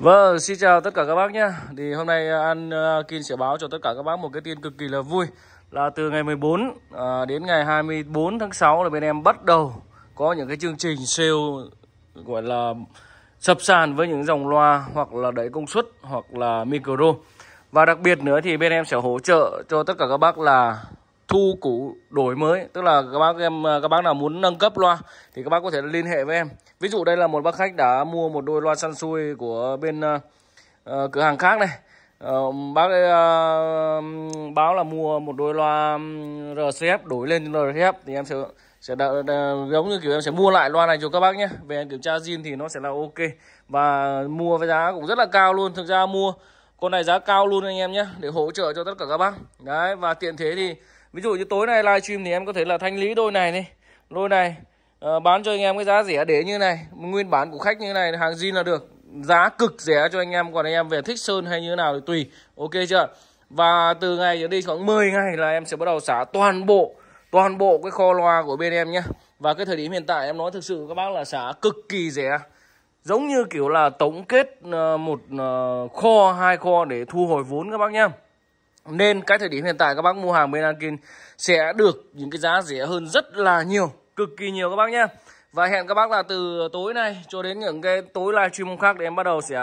Vâng, xin chào tất cả các bác nhé Thì hôm nay à, An à, Kinh sẽ báo cho tất cả các bác một cái tin cực kỳ là vui Là từ ngày 14 à, đến ngày 24 tháng 6 là bên em bắt đầu có những cái chương trình sale gọi là sập sàn với những dòng loa hoặc là đẩy công suất hoặc là micro Và đặc biệt nữa thì bên em sẽ hỗ trợ cho tất cả các bác là thu củ đổi mới tức là các bác em các bác nào muốn nâng cấp loa thì các bác có thể liên hệ với em ví dụ đây là một bác khách đã mua một đôi loa Sansui của bên uh, cửa hàng khác này uh, bác ấy, uh, báo là mua một đôi loa RCF đổi lên RCF thì em sẽ sẽ đợi, đợi, giống như kiểu em sẽ mua lại loa này cho các bác nhé về kiểm tra zin thì nó sẽ là ok và mua với giá cũng rất là cao luôn thực ra mua con này giá cao luôn anh em nhé để hỗ trợ cho tất cả các bác đấy và tiện thế thì ví dụ như tối nay live stream thì em có thể là thanh lý đôi này đi đôi này uh, bán cho anh em cái giá rẻ để như này nguyên bản của khách như này hàng zin là được giá cực rẻ cho anh em còn anh em về thích sơn hay như thế nào thì tùy ok chưa và từ ngày trở đi khoảng 10 ngày là em sẽ bắt đầu xả toàn bộ toàn bộ cái kho loa của bên em nhé và cái thời điểm hiện tại em nói thực sự các bác là xả cực kỳ rẻ giống như kiểu là tổng kết ờ, một ờ, kho hai kho để thu hồi vốn các bác nhé nên cái thời điểm hiện tại các bác mua hàng bên Ankin sẽ được những cái giá rẻ hơn rất là nhiều, cực kỳ nhiều các bác nhé. Và hẹn các bác là từ tối nay cho đến những cái tối livestream khác để em bắt đầu sẽ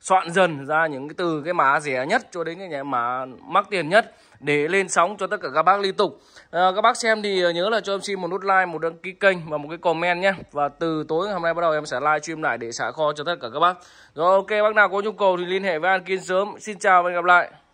soạn dần ra những cái từ cái mã rẻ nhất cho đến cái mã mắc tiền nhất để lên sóng cho tất cả các bác liên tục. À, các bác xem thì nhớ là cho em xin một nút like, một đăng ký kênh và một cái comment nhé. Và từ tối hôm nay bắt đầu em sẽ livestream lại để xả kho cho tất cả các bác. Rồi ok, bác nào có nhu cầu thì liên hệ với An Kiên sớm. Xin chào và hẹn gặp lại.